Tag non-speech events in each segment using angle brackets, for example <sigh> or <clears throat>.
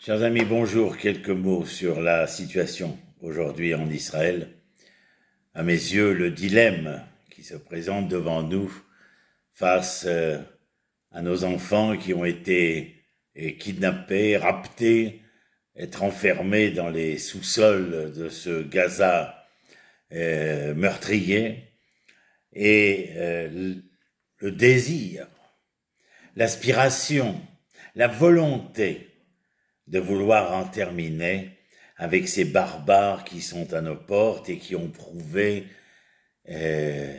Chers amis, bonjour. Quelques mots sur la situation aujourd'hui en Israël. À mes yeux, le dilemme qui se présente devant nous face euh, à nos enfants qui ont été euh, kidnappés, raptés, être enfermés dans les sous-sols de ce Gaza euh, meurtrier et le désir, l'aspiration, la volonté de vouloir en terminer avec ces barbares qui sont à nos portes et qui ont prouvé euh,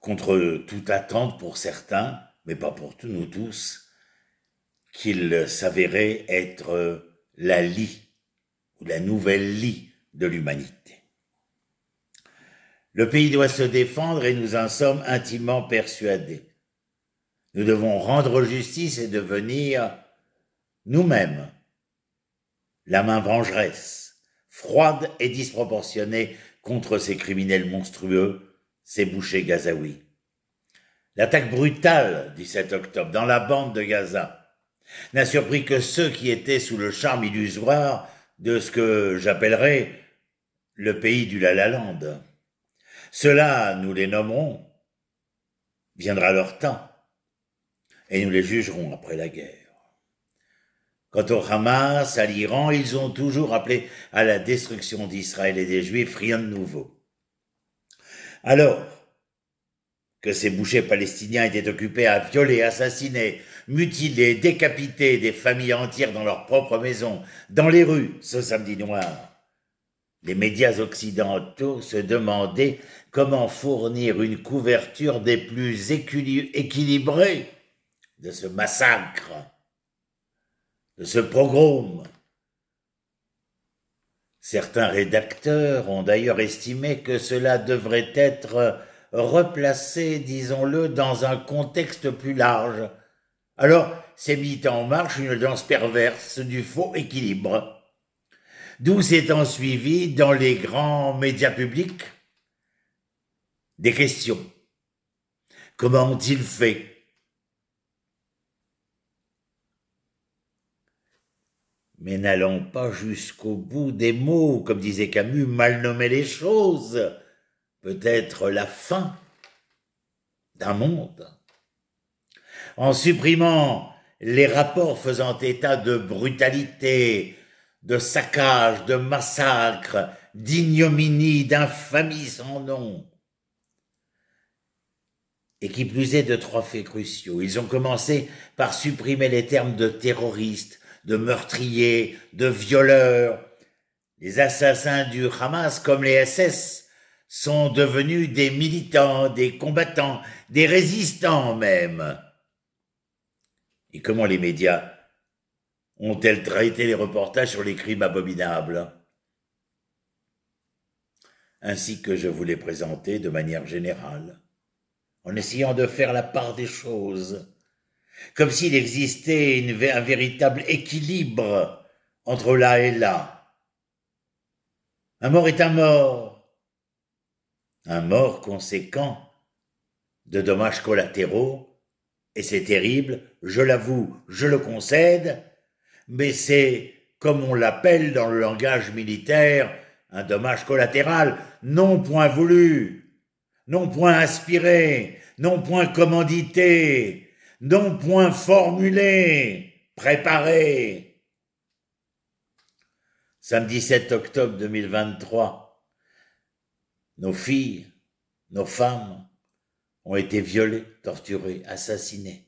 contre toute attente pour certains, mais pas pour tous, nous tous, qu'ils s'avéraient être la lie ou la nouvelle lie de l'humanité. Le pays doit se défendre et nous en sommes intimement persuadés. Nous devons rendre justice et devenir nous-mêmes. La main vengeresse, froide et disproportionnée contre ces criminels monstrueux, ces bouchers gazaouis. L'attaque brutale du 7 octobre dans la bande de Gaza n'a surpris que ceux qui étaient sous le charme illusoire de ce que j'appellerais le pays du Lalalande. Ceux-là, nous les nommerons. Viendra leur temps, et nous les jugerons après la guerre. Quant au Hamas, à l'Iran, ils ont toujours appelé à la destruction d'Israël et des Juifs, rien de nouveau. Alors que ces bouchers palestiniens étaient occupés à violer, assassiner, mutiler, décapiter des familles entières dans leurs propres maisons, dans les rues, ce samedi noir, les médias occidentaux se demandaient comment fournir une couverture des plus équilibrées de ce massacre ce programme, Certains rédacteurs ont d'ailleurs estimé que cela devrait être replacé, disons-le, dans un contexte plus large. Alors s'est mise en marche une danse perverse du faux équilibre, d'où s'étant suivi dans les grands médias publics des questions. Comment ont-ils fait mais n'allons pas jusqu'au bout des mots, comme disait Camus, mal nommer les choses, peut être la fin d'un monde. En supprimant les rapports faisant état de brutalité, de saccage, de massacre, d'ignominie, d'infamie sans nom. Et qui plus est de trois faits cruciaux. Ils ont commencé par supprimer les termes de terroristes, de meurtriers, de violeurs. Les assassins du Hamas, comme les SS, sont devenus des militants, des combattants, des résistants même. Et comment les médias ont-elles traité les reportages sur les crimes abominables Ainsi que je vous les présentais de manière générale, en essayant de faire la part des choses comme s'il existait un véritable équilibre entre là et là. Un mort est un mort, un mort conséquent de dommages collatéraux, et c'est terrible, je l'avoue, je le concède, mais c'est, comme on l'appelle dans le langage militaire, un dommage collatéral, non point voulu, non point inspiré, non point commandité, non point formulé, préparé. Samedi 7 octobre 2023, nos filles, nos femmes ont été violées, torturées, assassinées.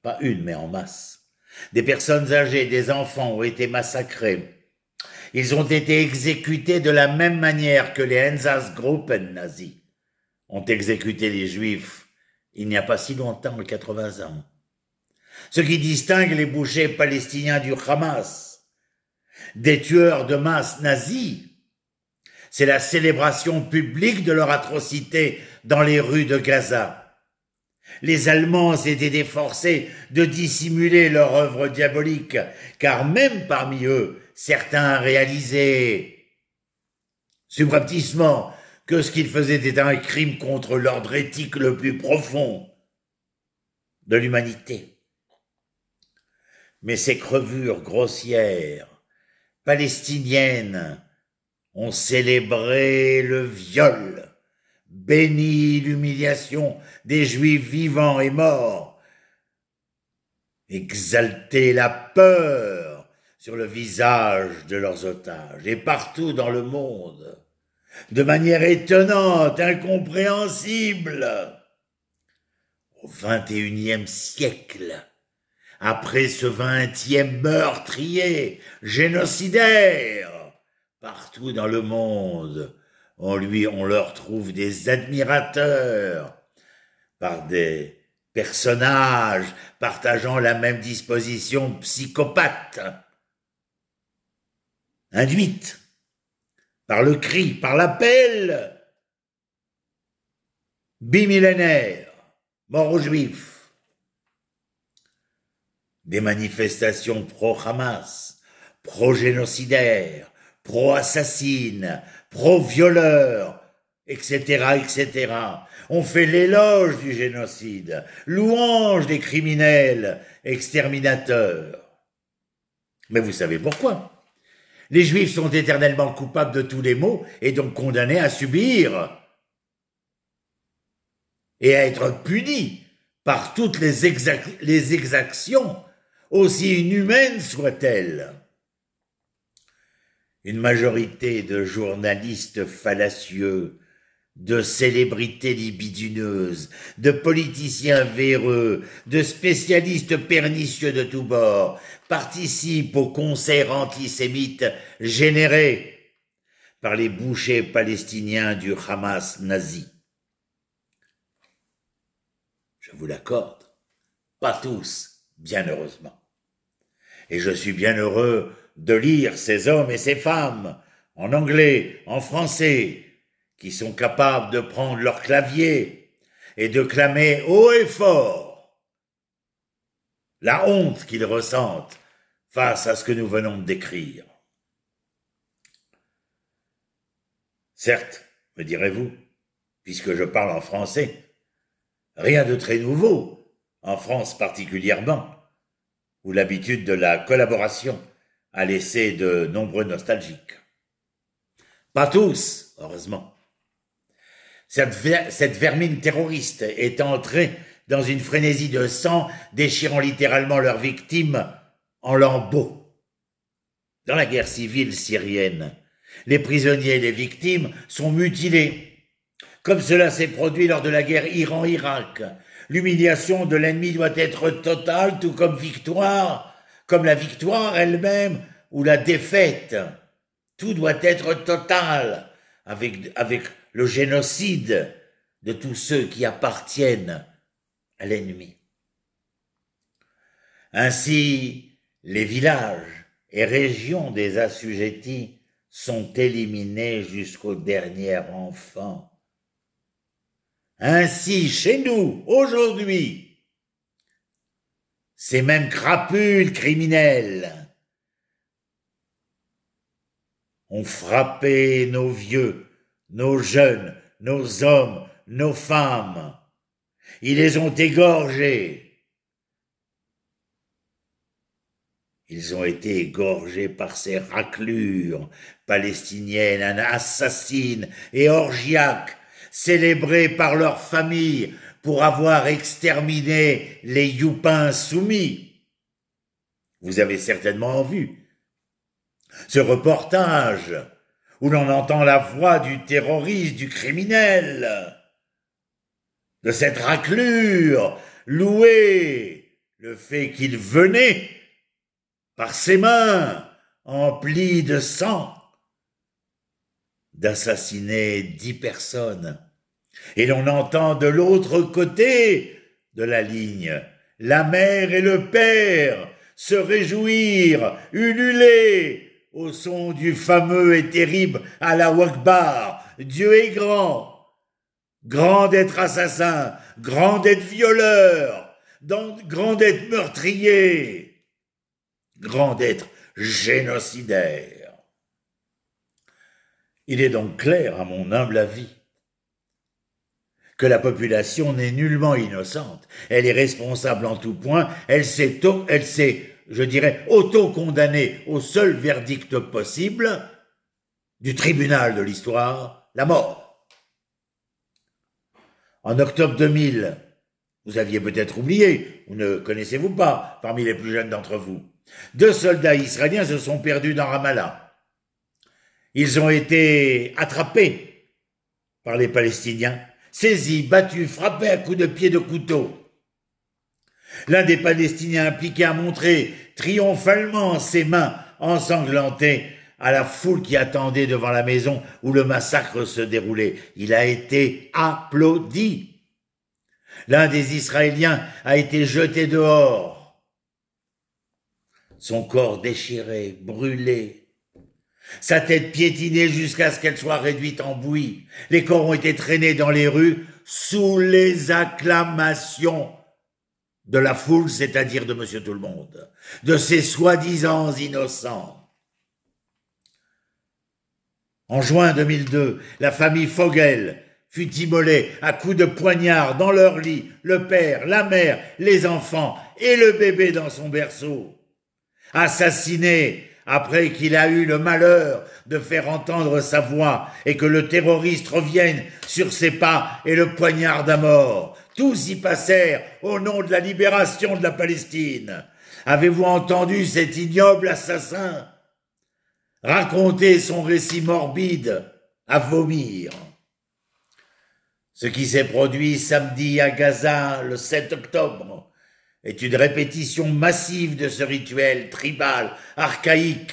Pas une, mais en masse. Des personnes âgées, des enfants ont été massacrés. Ils ont été exécutés de la même manière que les Einsatzgruppen nazis ont exécuté les Juifs il n'y a pas si longtemps, 80 ans. Ce qui distingue les bouchers palestiniens du Hamas, des tueurs de masse nazis, c'est la célébration publique de leur atrocité dans les rues de Gaza. Les Allemands étaient déforcés de dissimuler leur œuvre diabolique, car même parmi eux, certains réalisaient subrepticement que ce qu'il faisait était un crime contre l'ordre éthique le plus profond de l'humanité. Mais ces crevures grossières, palestiniennes, ont célébré le viol, béni l'humiliation des juifs vivants et morts, exalté la peur sur le visage de leurs otages, et partout dans le monde, de manière étonnante, incompréhensible. Au XXIe siècle, après ce vingtième meurtrier, génocidaire, partout dans le monde, en lui, on leur trouve des admirateurs par des personnages partageant la même disposition psychopathe induite par le cri, par l'appel, bimillénaire, mort aux Juifs. Des manifestations pro-Hamas, pro-génocidaires, pro-assassines, pro-violeurs, etc., etc. On fait l'éloge du génocide, louange des criminels, exterminateurs. Mais vous savez pourquoi les Juifs sont éternellement coupables de tous les maux et donc condamnés à subir et à être punis par toutes les, exactions, aussi inhumaines soient-elles. Une majorité de journalistes fallacieux de célébrités libidineuses, de politiciens véreux, de spécialistes pernicieux de tous bords, participent au concert antisémite généré par les bouchers palestiniens du Hamas nazi. Je vous l'accorde, pas tous, bien heureusement. Et je suis bien heureux de lire ces hommes et ces femmes, en anglais, en français, qui sont capables de prendre leur clavier et de clamer haut et fort la honte qu'ils ressentent face à ce que nous venons de décrire. Certes, me direz-vous, puisque je parle en français, rien de très nouveau, en France particulièrement, où l'habitude de la collaboration a laissé de nombreux nostalgiques. Pas tous, heureusement. Cette, vermine terroriste est entrée dans une frénésie de sang, déchirant littéralement leurs victimes en lambeaux. Dans la guerre civile syrienne, les prisonniers et les victimes sont mutilés, comme cela s'est produit lors de la guerre Iran-Irak. L'humiliation de l'ennemi doit être totale, tout comme victoire, comme la victoire elle-même ou la défaite. Tout doit être total, avec, avec le génocide de tous ceux qui appartiennent à l'ennemi. Ainsi, les villages et régions des assujettis sont éliminés jusqu'au dernier enfant. Ainsi, chez nous, aujourd'hui, ces mêmes crapules criminels ont frappé nos vieux nos jeunes, nos hommes, nos femmes. Ils les ont égorgés. Ils ont été égorgés par ces raclures palestiniennes, assassines et orgiaques, célébrées par leurs familles pour avoir exterminé les Youpins soumis. Vous avez certainement vu ce reportage où l'on entend la voix du terroriste, du criminel, de cette raclure, louer le fait qu'il venait par ses mains emplies de sang d'assassiner dix personnes. Et l'on entend de l'autre côté de la ligne la mère et le père se réjouir, ululer, au son du fameux et terrible la Akbar. Dieu est grand. Grand d'être assassin, grand d'être violeur, grand d'être meurtrier, grand d'être génocidaire. Il est donc clair, à mon humble avis, que la population n'est nullement innocente. Elle est responsable en tout point, elle sait elle je dirais, auto-condamné au seul verdict possible du tribunal de l'histoire, la mort. En octobre 2000, vous aviez peut-être oublié, ou ne connaissez-vous pas, parmi les plus jeunes d'entre vous, deux soldats israéliens se sont perdus dans Ramallah. Ils ont été attrapés par les Palestiniens, saisis, battus, frappés à coups de pied de couteau. L'un des Palestiniens impliqués a montré triomphalement ses mains ensanglantées à la foule qui attendait devant la maison où le massacre se déroulait. Il a été applaudi. L'un des Israéliens a été jeté dehors. Son corps déchiré, brûlé, sa tête piétinée jusqu'à ce qu'elle soit réduite en bouillie. Les corps ont été traînés dans les rues sous les acclamations de la foule, c'est-à-dire de Monsieur Tout le Monde, de ces soi-disant innocents. En juin 2002, la famille Fogel fut immolée à coups de poignard dans leur lit, le père, la mère, les enfants et le bébé dans son berceau. Assassiné après qu'il a eu le malheur de faire entendre sa voix et que le terroriste revienne sur ses pas et le poignard à mort, tous y passèrent au nom de la libération de la Palestine. Avez-vous entendu cet ignoble assassin raconter son récit morbide à vomir Ce qui s'est produit samedi à Gaza le 7 octobre est une répétition massive de ce rituel tribal, archaïque,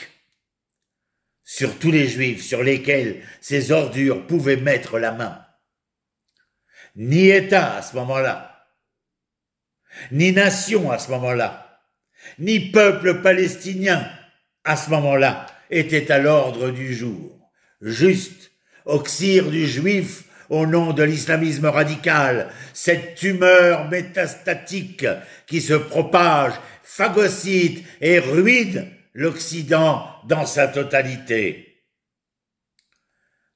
sur tous les juifs sur lesquels ces ordures pouvaient mettre la main ni État à ce moment-là, ni nation à ce moment-là, ni peuple palestinien à ce moment-là était à l'ordre du jour. Juste, oxyre du juif au nom de l'islamisme radical, cette tumeur métastatique qui se propage, phagocyte et ruine l'Occident dans sa totalité.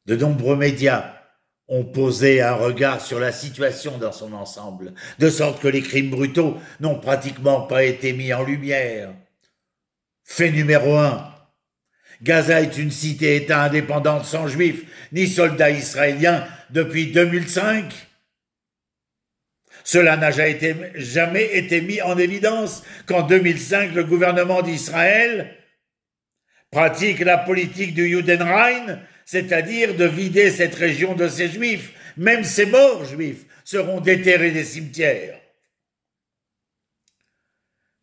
De nombreux médias ont posé un regard sur la situation dans son ensemble, de sorte que les crimes brutaux n'ont pratiquement pas été mis en lumière. Fait numéro un. Gaza est une cité-État indépendante sans juifs ni soldats israéliens depuis 2005. Cela n'a jamais été mis en évidence qu'en 2005, le gouvernement d'Israël pratique la politique du Judenrein c'est-à-dire de vider cette région de ses juifs. Même ses morts juifs seront déterrés des cimetières.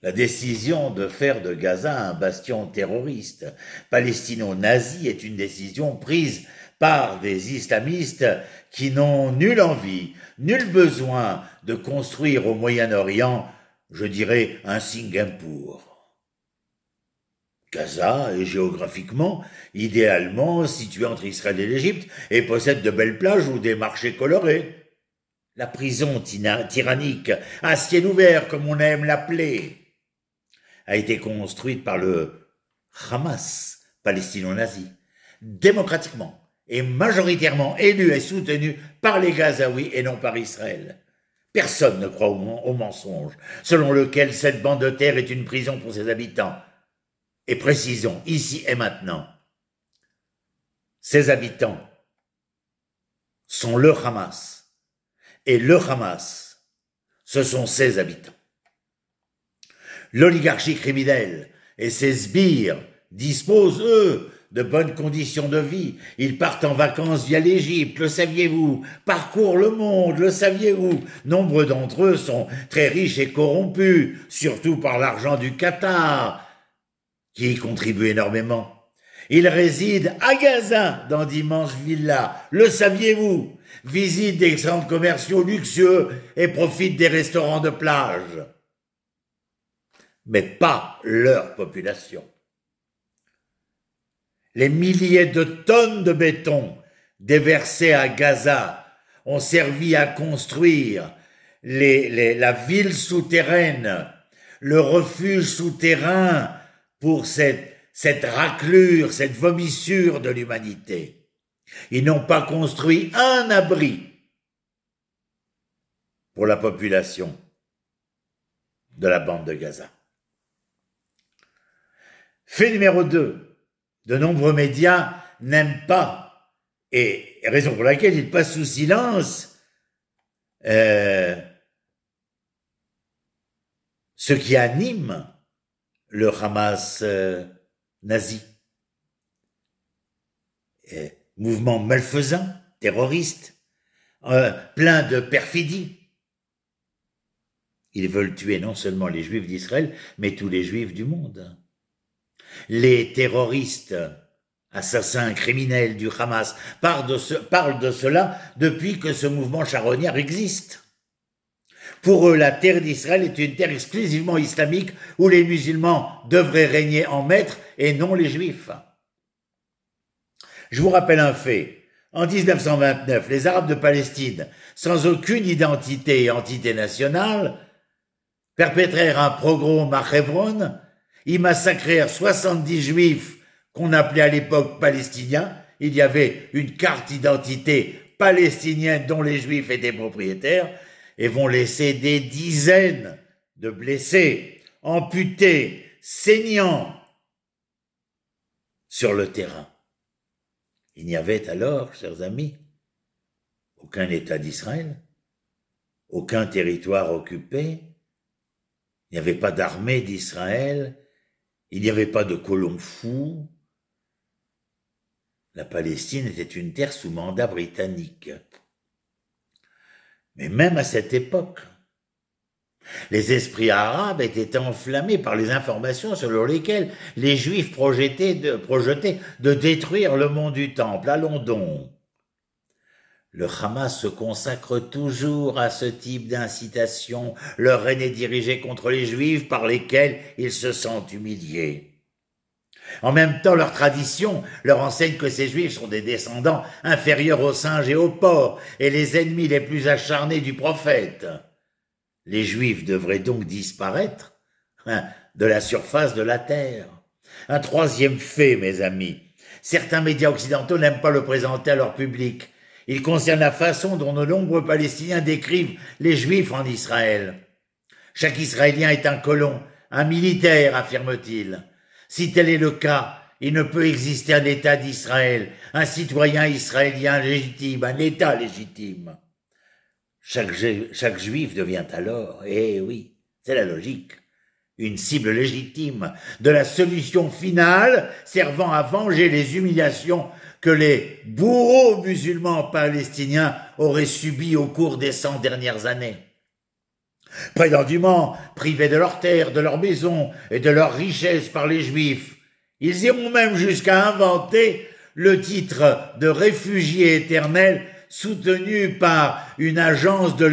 La décision de faire de Gaza un bastion terroriste palestino-nazi est une décision prise par des islamistes qui n'ont nulle envie, nul besoin de construire au Moyen-Orient, je dirais, un Singapour. Gaza est géographiquement idéalement située entre Israël et l'Égypte et possède de belles plages ou des marchés colorés. La prison tyrannique, à ciel ouvert comme on aime l'appeler, a été construite par le Hamas palestino-nazi, démocratiquement et majoritairement élu et soutenu par les Gazaouis et non par Israël. Personne ne croit au, mensonge selon lequel cette bande de terre est une prison pour ses habitants et précisons ici et maintenant, ses habitants sont le Hamas et le Hamas, ce sont ses habitants. L'oligarchie criminelle et ses sbires disposent, eux, de bonnes conditions de vie. Ils partent en vacances via l'Égypte, le saviez-vous Parcourent le monde, le saviez-vous Nombre d'entre eux sont très riches et corrompus, surtout par l'argent du Qatar, qui y contribue énormément. Il réside à Gaza dans d'immenses villas, le saviez-vous Visite des centres commerciaux luxueux et profite des restaurants de plage. Mais pas leur population. Les milliers de tonnes de béton déversées à Gaza ont servi à construire la ville souterraine, le refuge souterrain pour cette, cette raclure, cette vomissure de l'humanité. Ils n'ont pas construit un abri pour la population de la bande de Gaza. Fait numéro 2, de nombreux médias n'aiment pas, et raison pour laquelle ils passent sous silence euh, ce qui anime le Hamas euh, nazi. mouvement malfaisant, terroriste, euh, plein de perfidie. Ils veulent tuer non seulement les juifs d'Israël, mais tous les juifs du monde. Les terroristes, assassins, criminels du Hamas, parlent de, parlent de cela depuis que ce mouvement charognard existe. Pour eux, la terre d'Israël est une terre exclusivement islamique où les musulmans devraient régner en maître et non les juifs. Je vous rappelle un fait. En 1929, les Arabes de Palestine, sans aucune identité et entité nationale, perpétrèrent un pogrom à Hebron, Ils massacrèrent 70 juifs qu'on appelait à l'époque palestiniens. Il y avait une carte d'identité palestinienne dont les juifs étaient propriétaires et vont laisser des dizaines de blessés, amputés, saignants sur le terrain. Il n'y avait alors, chers amis, aucun État d'Israël, aucun territoire occupé, il n'y avait pas d'armée d'Israël, il n'y avait pas de colons fous. La Palestine était une terre sous mandat britannique. Mais même à cette époque, les esprits arabes étaient enflammés par les informations selon lesquelles les Juifs projetaient de, de détruire le mont du Temple à donc. Le Hamas se consacre toujours à ce type d'incitation. Leur aîné dirigé contre les Juifs par lesquels ils se sentent humiliés. En même temps, leur tradition leur enseigne que ces Juifs sont des descendants inférieurs aux singes et aux porcs, et les ennemis les plus acharnés du prophète. Les Juifs devraient donc disparaître hein, de la surface de la terre. Un troisième fait, mes amis. Certains médias occidentaux n'aiment pas le présenter à leur public. Il concerne la façon dont de nombreux Palestiniens décrivent les Juifs en Israël. Chaque Israélien est un colon, un militaire, affirme-t-il. Si tel est le cas, il ne peut exister un État d'Israël, un citoyen israélien légitime, un État légitime. Chaque, juif devient alors, et eh oui, c'est la logique, une cible légitime de la solution finale servant à venger les humiliations que les bourreaux musulmans palestiniens auraient subies au cours des cent dernières années. Prétendument privés de leurs terres, de leurs maisons et de leurs richesses par les Juifs, ils iront même jusqu'à inventer le titre de réfugié éternel soutenu par une agence de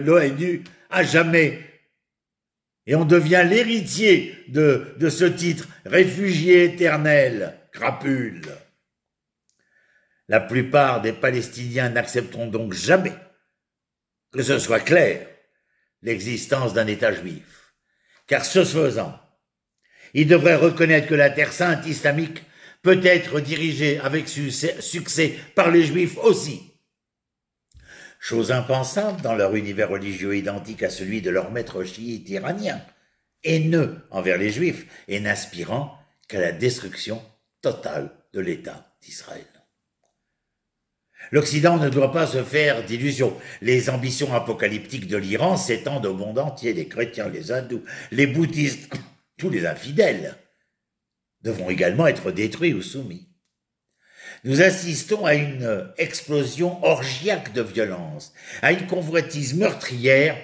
l'ONU à jamais. Et on devient l'héritier de, de ce titre, réfugié éternel, crapule. La plupart des Palestiniens n'accepteront donc jamais, que ce soit clair, l'existence d'un État juif, car ce faisant, ils devraient reconnaître que la Terre sainte islamique peut être dirigée avec succès par les juifs aussi. Chose impensable dans leur univers religieux identique à celui de leur maître chiite iranien, haineux envers les juifs et n'aspirant qu'à la destruction totale de l'État d'Israël. L'Occident ne doit pas se faire d'illusions. Les ambitions apocalyptiques de l'Iran s'étendent au monde entier. Les chrétiens, les hindous, les bouddhistes, <clears throat> tous les infidèles devront également être détruits ou soumis. Nous assistons à une explosion orgiaque de violence, à une convoitise meurtrière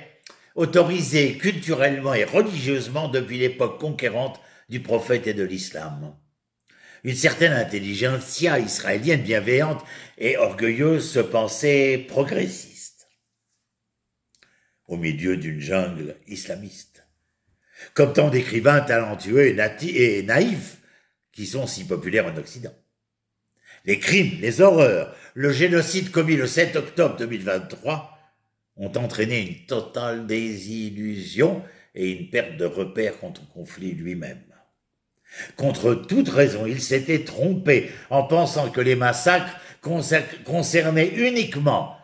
autorisée culturellement et religieusement depuis l'époque conquérante du prophète et de l'islam. Une certaine intelligentsia israélienne bienveillante et orgueilleuse se pensait progressiste au milieu d'une jungle islamiste. Comme tant d'écrivains talentueux et, naïfs qui sont si populaires en Occident. Les crimes, les horreurs, le génocide commis le 7 octobre 2023 ont entraîné une totale désillusion et une perte de repère contre le conflit lui-même. Contre toute raison, il s'était trompé en pensant que les massacres concernaient uniquement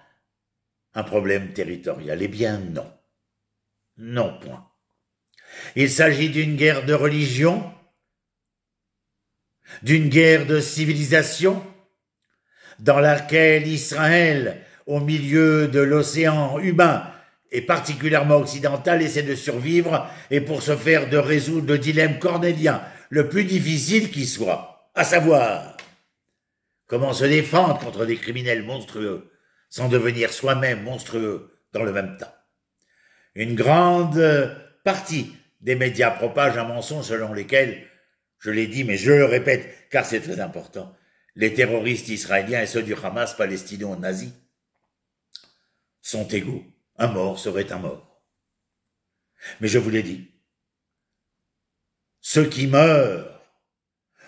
un problème territorial. Eh bien non. Non point. Il s'agit d'une guerre de religion, d'une guerre de civilisation, dans laquelle Israël, au milieu de l'océan humain, et particulièrement occidental essaie de survivre et pour se faire de résoudre le dilemme cornélien, le plus difficile qui soit, à savoir comment se défendre contre des criminels monstrueux sans devenir soi-même monstrueux dans le même temps. Une grande partie des médias propage un mensonge selon lequel, je l'ai dit mais je le répète car c'est très important, les terroristes israéliens et ceux du Hamas palestino-nazi sont égaux. Un mort serait un mort. Mais je vous l'ai dit. Ceux qui meurent,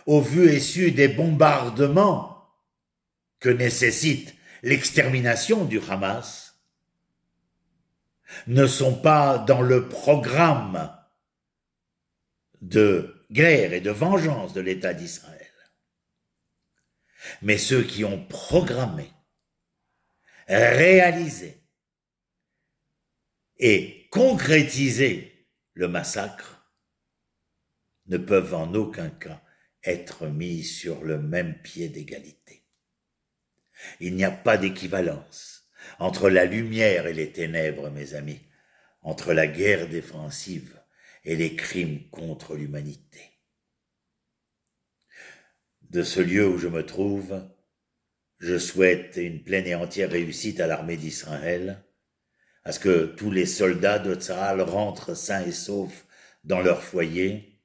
au vu et su des bombardements que nécessite l'extermination du Hamas, ne sont pas dans le programme de guerre et de vengeance de l'État d'Israël. Mais ceux qui ont programmé, réalisé, et concrétiser le massacre ne peuvent en aucun cas être mis sur le même pied d'égalité. Il n'y a pas d'équivalence entre la lumière et les ténèbres, mes amis, entre la guerre défensive et les crimes contre l'humanité. De ce lieu où je me trouve, je souhaite une pleine et entière réussite à l'armée d'Israël, parce que tous les soldats de Tsahal rentrent sains et saufs dans leur foyer.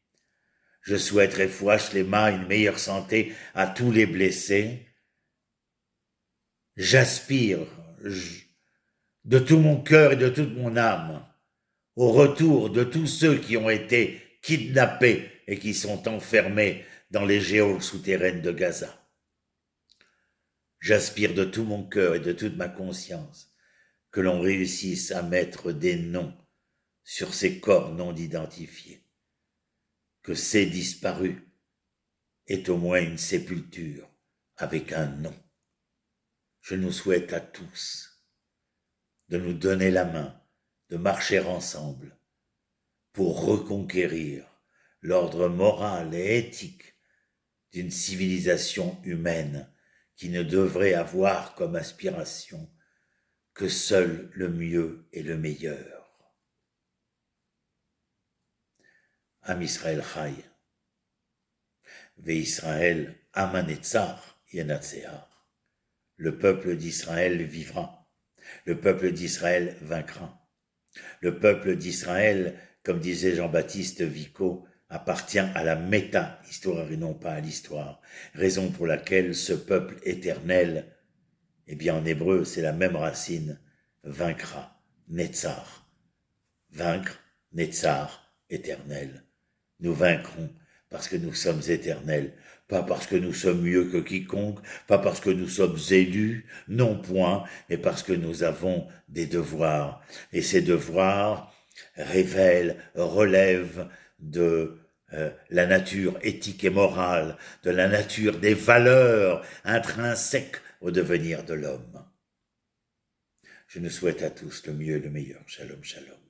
Je souhaiterais les mains une meilleure santé à tous les blessés. J'aspire de tout mon cœur et de toute mon âme au retour de tous ceux qui ont été kidnappés et qui sont enfermés dans les géos souterraines de Gaza. J'aspire de tout mon cœur et de toute ma conscience que l'on réussisse à mettre des noms sur ces corps non identifiés, que ces disparus aient au moins une sépulture avec un nom. Je nous souhaite à tous de nous donner la main, de marcher ensemble pour reconquérir l'ordre moral et éthique d'une civilisation humaine qui ne devrait avoir comme aspiration que seul le mieux est le meilleur. Am Israël Chai. Ve Israël Amanetzar Le peuple d'Israël vivra. Le peuple d'Israël vaincra. Le peuple d'Israël, comme disait Jean-Baptiste Vico, appartient à la méta-histoire et non pas à l'histoire, raison pour laquelle ce peuple éternel eh bien, en hébreu, c'est la même racine, vaincra, Netzar. Vaincre, Netzar, éternel. Nous vaincrons parce que nous sommes éternels, pas parce que nous sommes mieux que quiconque, pas parce que nous sommes élus, non point, mais parce que nous avons des devoirs. Et ces devoirs révèlent, relèvent de euh, la nature éthique et morale, de la nature des valeurs intrinsèques au devenir de l'homme. Je nous souhaite à tous le mieux et le meilleur. Shalom, shalom.